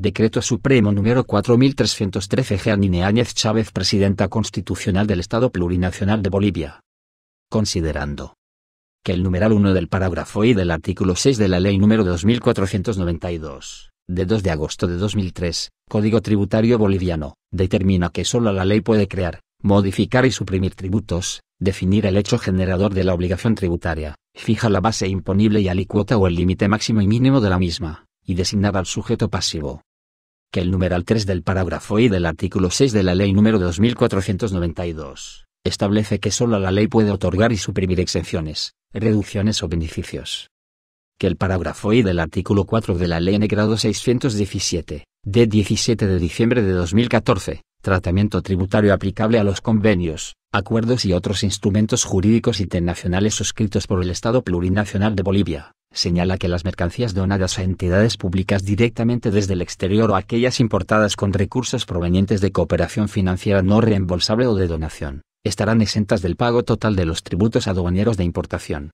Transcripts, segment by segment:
Decreto Supremo número 4313 Jeanine Áñez Chávez Presidenta Constitucional del Estado Plurinacional de Bolivia. Considerando que el numeral 1 del parágrafo y del artículo 6 de la Ley número 2492, de 2 de agosto de 2003, Código Tributario Boliviano, determina que solo la ley puede crear, modificar y suprimir tributos, definir el hecho generador de la obligación tributaria, fija la base imponible y alicuota o el límite máximo y mínimo de la misma, y designar al sujeto pasivo, que el numeral 3 del parágrafo y del artículo 6 de la Ley número 2492 establece que sólo la ley puede otorgar y suprimir exenciones, reducciones o beneficios. Que el parágrafo y del artículo 4 de la Ley en 617, de 17 de diciembre de 2014, tratamiento tributario aplicable a los convenios, acuerdos y otros instrumentos jurídicos internacionales suscritos por el Estado Plurinacional de Bolivia, señala que las mercancías donadas a entidades públicas directamente desde el exterior o aquellas importadas con recursos provenientes de cooperación financiera no reembolsable o de donación, estarán exentas del pago total de los tributos aduaneros de importación.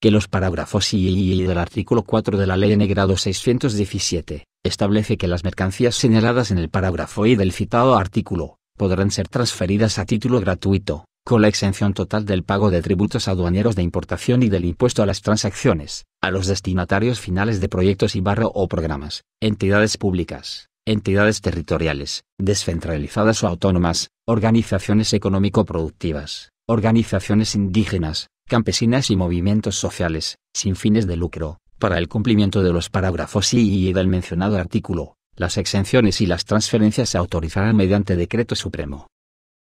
Que los parágrafos y, y, del artículo 4 de la Ley en 617, establece que las mercancías señaladas en el parágrafo y del citado artículo, podrán ser transferidas a título gratuito, con la exención total del pago de tributos aduaneros de importación y del impuesto a las transacciones, a los destinatarios finales de proyectos y barro o programas, entidades públicas, entidades territoriales, descentralizadas o autónomas, organizaciones económico-productivas, organizaciones indígenas, campesinas y movimientos sociales, sin fines de lucro, para el cumplimiento de los parágrafos y del mencionado artículo, las exenciones y las transferencias se autorizarán mediante decreto supremo.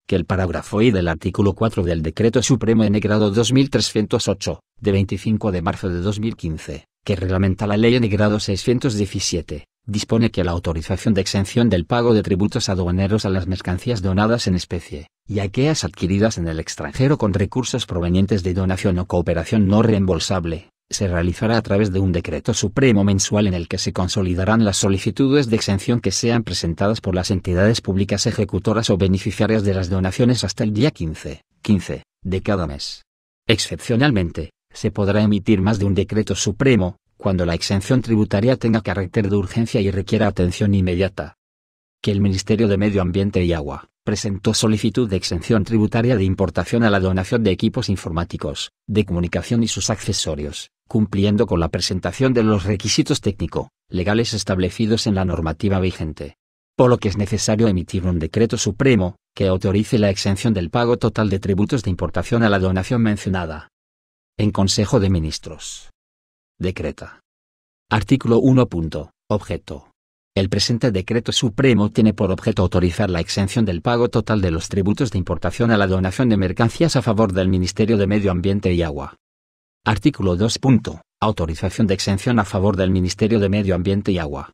Que el parágrafo i del artículo 4 del decreto supremo en grado 2308, de 25 de marzo de 2015, que reglamenta la ley en grado 617, dispone que la autorización de exención del pago de tributos aduaneros a las mercancías donadas en especie, y aquellas adquiridas en el extranjero con recursos provenientes de donación o cooperación no reembolsable, se realizará a través de un decreto supremo mensual en el que se consolidarán las solicitudes de exención que sean presentadas por las entidades públicas ejecutoras o beneficiarias de las donaciones hasta el día 15, 15 de cada mes. Excepcionalmente, se podrá emitir más de un decreto supremo, cuando la exención tributaria tenga carácter de urgencia y requiera atención inmediata. Que el Ministerio de Medio Ambiente y Agua, presentó solicitud de exención tributaria de importación a la donación de equipos informáticos, de comunicación y sus accesorios, cumpliendo con la presentación de los requisitos técnico, legales establecidos en la normativa vigente. Por lo que es necesario emitir un decreto supremo, que autorice la exención del pago total de tributos de importación a la donación mencionada. En Consejo de Ministros. Decreta. Artículo 1. Objeto. El presente decreto supremo tiene por objeto autorizar la exención del pago total de los tributos de importación a la donación de mercancías a favor del Ministerio de Medio Ambiente y Agua. Artículo 2. Autorización de exención a favor del Ministerio de Medio Ambiente y Agua.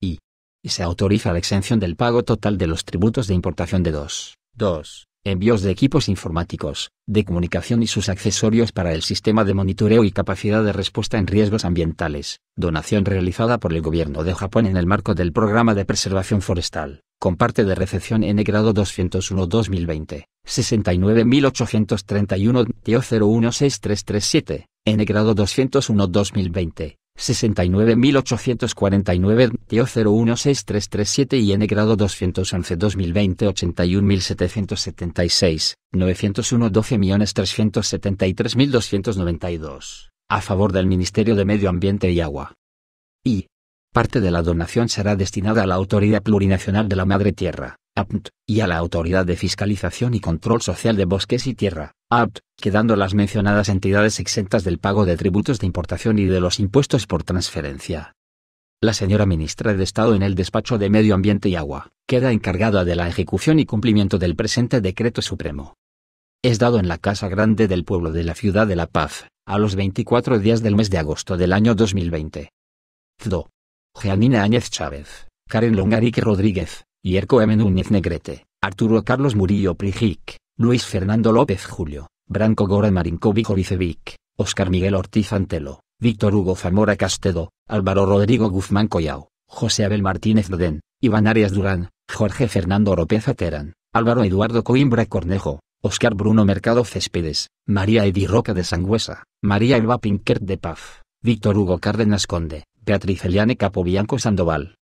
Y. se autoriza la exención del pago total de los tributos de importación de 2. 2 envíos de equipos informáticos, de comunicación y sus accesorios para el sistema de monitoreo y capacidad de respuesta en riesgos ambientales, donación realizada por el gobierno de Japón en el marco del programa de preservación forestal, con parte de recepción N grado 201-2020, 69.831 016337, N grado 201-2020, 69849 016337 y N grado 211 2020 81776 901 12373.292 a favor del Ministerio de Medio Ambiente y Agua. Y parte de la donación será destinada a la Autoridad Plurinacional de la Madre Tierra, APNT, y a la Autoridad de Fiscalización y Control Social de Bosques y Tierra, APT, quedando las mencionadas entidades exentas del pago de tributos de importación y de los impuestos por transferencia. La señora ministra de Estado en el despacho de Medio Ambiente y Agua, queda encargada de la ejecución y cumplimiento del presente decreto supremo. Es dado en la Casa Grande del Pueblo de la Ciudad de La Paz, a los 24 días del mes de agosto del año 2020. Zdo. Jeannine Áñez Chávez, Karen Longarique Rodríguez, Yerko M. Núñez Negrete, Arturo Carlos Murillo Prijic, Luis Fernando López Julio, Branco Goran Marinkovic Oricevic, Oscar Miguel Ortiz Antelo, Víctor Hugo Zamora Castedo, Álvaro Rodrigo Guzmán Collao, José Abel Martínez Deden, Iván Arias Durán, Jorge Fernando López Terán, Álvaro Eduardo Coimbra Cornejo, Oscar Bruno Mercado Céspedes, María Edi Roca de Sangüesa, María Elba Pinkert de Paz, Víctor Hugo Cárdenas Conde, Beatriz Eliane Capobianco Sandoval.